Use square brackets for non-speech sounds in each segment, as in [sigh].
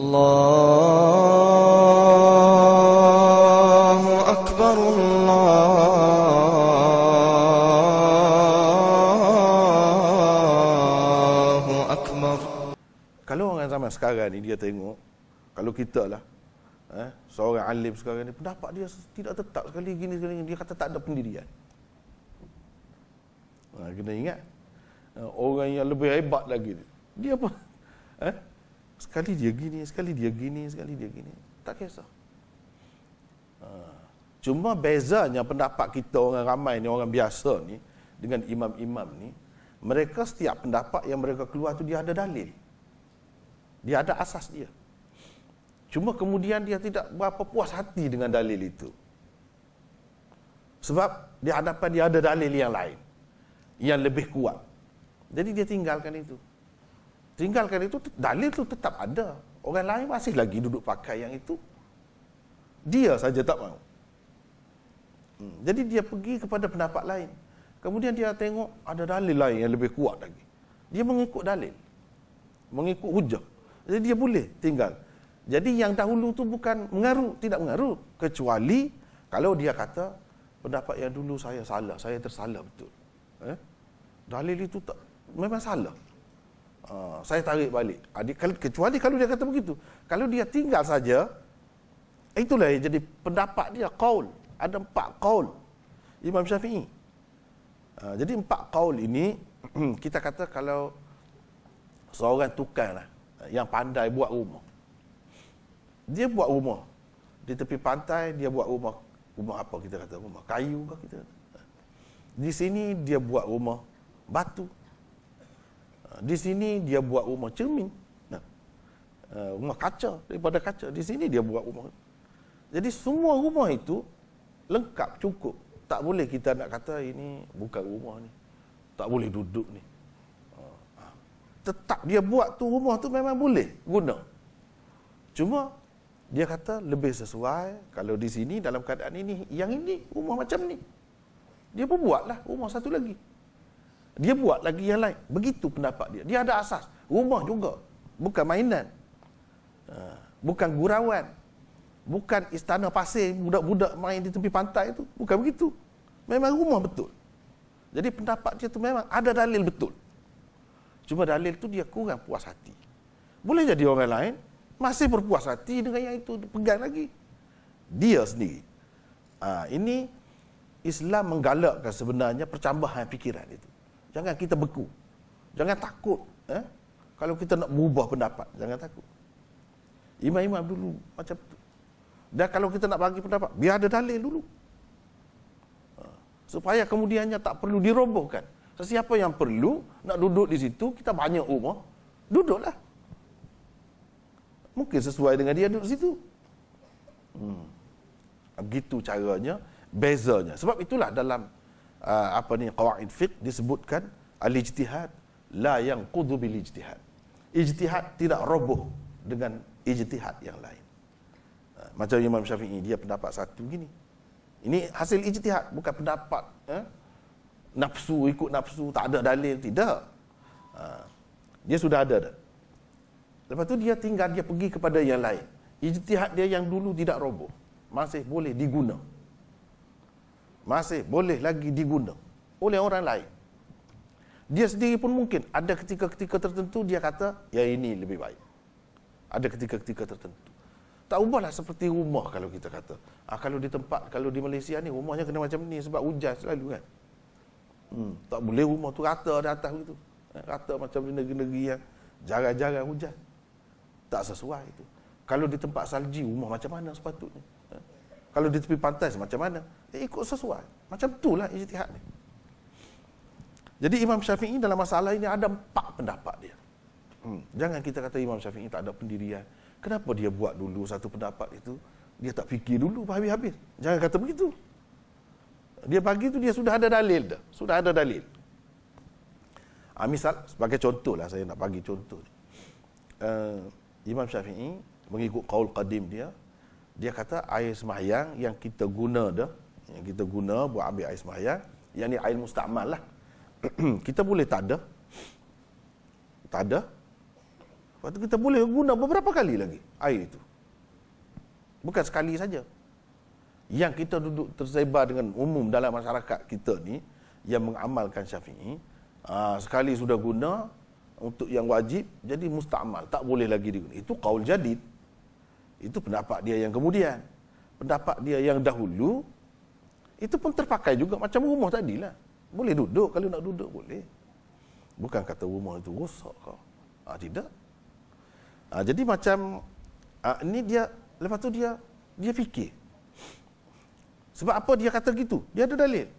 الله أكبر الله أكبر Kalau orang zaman sekarang ni dia tengok Kalau kita lah eh, Seorang alim sekarang ni Pendapat dia tidak tetap sekali gini sekali Dia kata tak ada pendirian Ha, kena ingat eh, orang yang lebih hebat lagi dia apa eh Sekali dia gini, sekali dia gini, sekali dia gini. Tak kisah. Ha. Cuma bezanya pendapat kita orang ramai ni, orang biasa ni, dengan imam-imam ni, mereka setiap pendapat yang mereka keluar tu dia ada dalil. Dia ada asas dia. Cuma kemudian dia tidak berapa puas hati dengan dalil itu. Sebab di hadapan dia ada dalil yang lain. Yang lebih kuat. Jadi dia tinggalkan itu tinggalkan itu dalil itu tetap ada orang lain masih lagi duduk pakai yang itu dia saja tak mau hmm. jadi dia pergi kepada pendapat lain kemudian dia tengok ada dalil lain yang lebih kuat lagi dia mengikut dalil mengikut hujah jadi dia boleh tinggal jadi yang dahulu tu bukan mengaruh tidak mengaruh kecuali kalau dia kata pendapat yang dulu saya salah saya tersalah betul eh? dalil itu tak memang salah Ah, saya tarik balik. Adik ah, kecuali kalau dia kata begitu. Kalau dia tinggal saja, itulah yang jadi pendapat dia kaul. Ada empat kaul Imam Syafi'i. Uh, jadi empat kaul ini [clears throat] kita kata kalau seorang tukang lah, yang pandai buat rumah. Dia buat rumah di tepi pantai, dia buat rumah rumah apa kita kata rumah kayu ke kita. Di sini dia buat rumah batu. Di sini dia buat rumah cermin. Nah. Eh, rumah kaca daripada kaca. Di sini dia buat rumah. Jadi semua rumah itu lengkap cukup. Tak boleh kita nak kata ini bukan rumah ni. Tak boleh duduk ni. Ah. Tetap dia buat tu rumah tu memang boleh guna. Cuma dia kata lebih sesuai kalau di sini dalam keadaan ini yang ini rumah macam ni. Dia pun buatlah rumah satu lagi. Dia buat lagi yang lain. Begitu pendapat dia. Dia ada asas. Rumah juga. Bukan mainan. Ha, bukan gurauan. Bukan istana pasir budak-budak main di tepi pantai itu. Bukan begitu. Memang rumah betul. Jadi pendapat dia tu memang ada dalil betul. Cuma dalil tu dia kurang puas hati. Boleh jadi orang lain masih berpuas hati dengan yang itu pegang lagi. Dia sendiri. Ha, ini Islam menggalakkan sebenarnya percambahan fikiran itu. Jangan kita beku. Jangan takut. Eh? Kalau kita nak mengubah pendapat, jangan takut. Imam-imam dulu macam tu. Dan kalau kita nak bagi pendapat, biar ada dalil dulu. Ha. Supaya kemudiannya tak perlu dirobohkan. Sesiapa yang perlu nak duduk di situ, kita banyak umur, duduklah. Mungkin sesuai dengan dia duduk di situ. Hmm. Begitu caranya, bezanya. Sebab itulah dalam uh, apa ni qawaid fiqh disebutkan al-ijtihad la yang qudhu bil ijtihad. Ijtihad tidak roboh dengan ijtihad yang lain. Uh, macam Imam Syafi'i dia pendapat satu begini Ini hasil ijtihad bukan pendapat eh? nafsu ikut nafsu tak ada dalil tidak. Ah, dia sudah ada dah. Lepas tu dia tinggal dia pergi kepada yang lain. Ijtihad dia yang dulu tidak roboh masih boleh digunakan masih boleh lagi diguna oleh orang lain. Dia sendiri pun mungkin ada ketika-ketika tertentu dia kata, ya ini lebih baik. Ada ketika-ketika tertentu. Tak ubahlah seperti rumah kalau kita kata. Ha, kalau di tempat, kalau di Malaysia ni rumahnya kena macam ni sebab hujan selalu kan. Hmm, tak boleh rumah tu rata di atas begitu. Eh, rata macam di negeri-negeri yang jarang-jarang hujan. Tak sesuai itu. Kalau di tempat salji, rumah macam mana sepatutnya? Eh, kalau di tepi pantai macam mana? Dia ikut sesuai. Macam itulah ijtihad ni. Jadi Imam Syafi'i dalam masalah ini ada empat pendapat dia. Hmm. Jangan kita kata Imam Syafi'i tak ada pendirian. Kenapa dia buat dulu satu pendapat itu? Dia tak fikir dulu habis-habis. Jangan kata begitu. Dia bagi tu dia sudah ada dalil dah. Sudah ada dalil. Ha, misal, sebagai contoh lah saya nak bagi contoh. Uh, Imam Syafi'i mengikut kaul qadim dia, dia kata air semayang yang kita guna dah yang kita guna buat ambil air semayang yang ni air mustakmal lah [clears throat] kita boleh tak ada tak ada Lepas tu kita boleh guna beberapa kali lagi air itu. Bukan sekali saja. Yang kita duduk tersebar dengan umum dalam masyarakat kita ni yang mengamalkan syafi'i, ah, sekali sudah guna untuk yang wajib, jadi musta'mal. Tak boleh lagi diguna. Itu qawul jadid. Itu pendapat dia yang kemudian. Pendapat dia yang dahulu, itu pun terpakai juga macam rumah tadilah. Boleh duduk kalau nak duduk, boleh. Bukan kata rumah itu rosak kau. Ha, tidak. Ha, jadi macam, ha, ah, ini dia, lepas tu dia dia fikir. Sebab apa dia kata gitu? Dia ada dalil.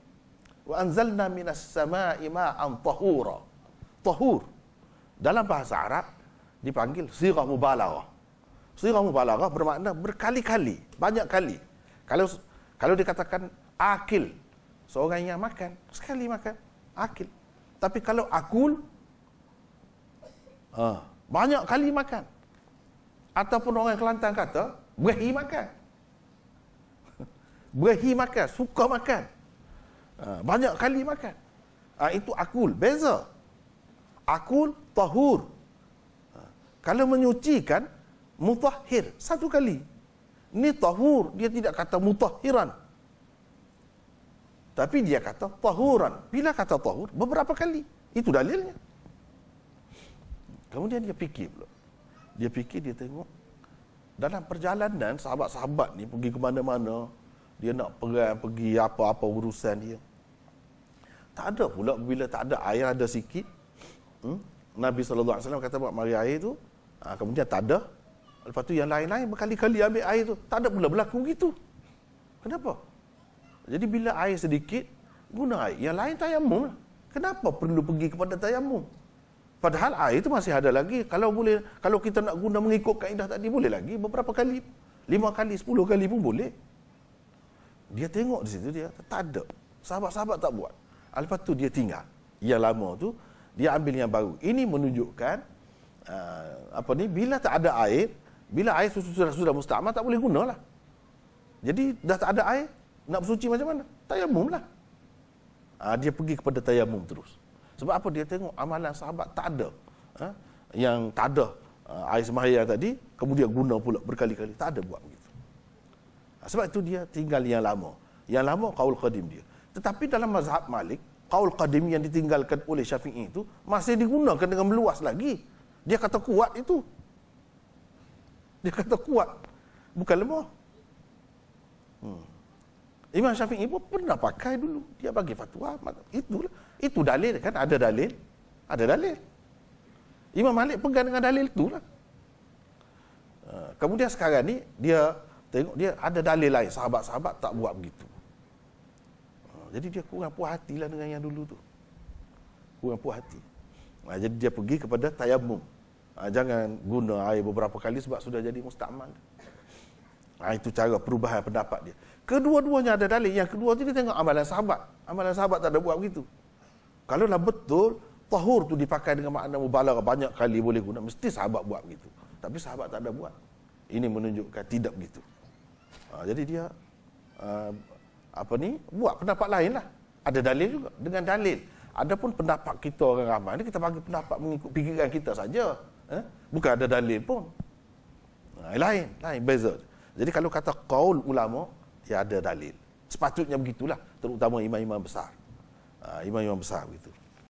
Wa anzalna minas sama'i ma'an tahura. Tahur. Dalam bahasa Arab, dipanggil sirah mubalarah. Sirah mubalaghah bermakna berkali-kali, banyak kali. Kalau kalau dikatakan akil, seorang yang makan, sekali makan, akil. Tapi kalau akul, ha. banyak kali makan. Ataupun orang Kelantan kata, berhi makan. [laughs] Berhi makan, suka makan. Ha. Banyak kali makan. Ha. itu akul, beza. Akul, tahur. Ha. Kalau menyucikan, mutahhir satu kali ni tahur dia tidak kata mutahhiran tapi dia kata tahuran bila kata tahur beberapa kali itu dalilnya kemudian dia fikir pula dia fikir dia tengok dalam perjalanan sahabat-sahabat ni pergi ke mana-mana dia nak perang pergi apa-apa urusan dia tak ada pula bila tak ada air ada sikit hmm? Nabi SAW kata buat mari air tu ha, kemudian tak ada Lepas tu yang lain-lain berkali-kali ambil air tu. Tak ada pula berlaku begitu. Kenapa? Jadi bila air sedikit, guna air. Yang lain tayamum. Lah. Kenapa perlu pergi kepada tayamum? Padahal air itu masih ada lagi. Kalau boleh, kalau kita nak guna mengikut kaedah tadi, boleh lagi. Beberapa kali. Lima kali, sepuluh kali pun boleh. Dia tengok di situ dia. Tak ada. Sahabat-sahabat tak buat. Lepas tu dia tinggal. Yang lama tu, dia ambil yang baru. Ini menunjukkan, uh, apa ni, bila tak ada air, bila air susu sudah, sudah mustahamah tak boleh guna lah. Jadi dah tak ada air, nak bersuci macam mana? Tayamum lah. Ha, dia pergi kepada tayamum terus. Sebab apa dia tengok amalan sahabat tak ada. Ha? Yang tak ada ha, air semahaya tadi, kemudian guna pula berkali-kali. Tak ada buat begitu. Ha, sebab itu dia tinggal yang lama. Yang lama kaul qadim dia. Tetapi dalam mazhab malik, kaul qadim yang ditinggalkan oleh syafi'i itu masih digunakan dengan meluas lagi. Dia kata kuat itu, dia kata kuat. Bukan lemah. Hmm. Imam Syafi'i pun pernah pakai dulu. Dia bagi fatwa. itu lah, Itu dalil kan. Ada dalil. Ada dalil. Imam Malik pegang dengan dalil itu lah. Ha, kemudian sekarang ni, dia tengok dia ada dalil lain. Sahabat-sahabat tak buat begitu. Ha, jadi dia kurang puas hati lah dengan yang dulu tu. Kurang puas hati. Ha, jadi dia pergi kepada tayammum. Ah, jangan guna air beberapa kali sebab sudah jadi mustakmal. Ah, itu cara perubahan pendapat dia. Kedua-duanya ada dalil. Yang kedua tu dia tengok amalan sahabat. Amalan sahabat tak ada buat begitu. Kalau lah betul, tahur tu dipakai dengan makna mubalak banyak kali boleh guna. Mesti sahabat buat begitu. Tapi sahabat tak ada buat. Ini menunjukkan tidak begitu. Ah, jadi dia, apa ni, buat pendapat lain lah. Ada dalil juga. Dengan dalil. Adapun pendapat kita orang ramai ni kita bagi pendapat mengikut fikiran kita saja. Eh? Bukan ada dalil pun. Ha, lain, lain, beza. Jadi kalau kata kaul ulama, ya ada dalil. Sepatutnya begitulah, terutama imam-imam besar. Ha, imam-imam besar begitu.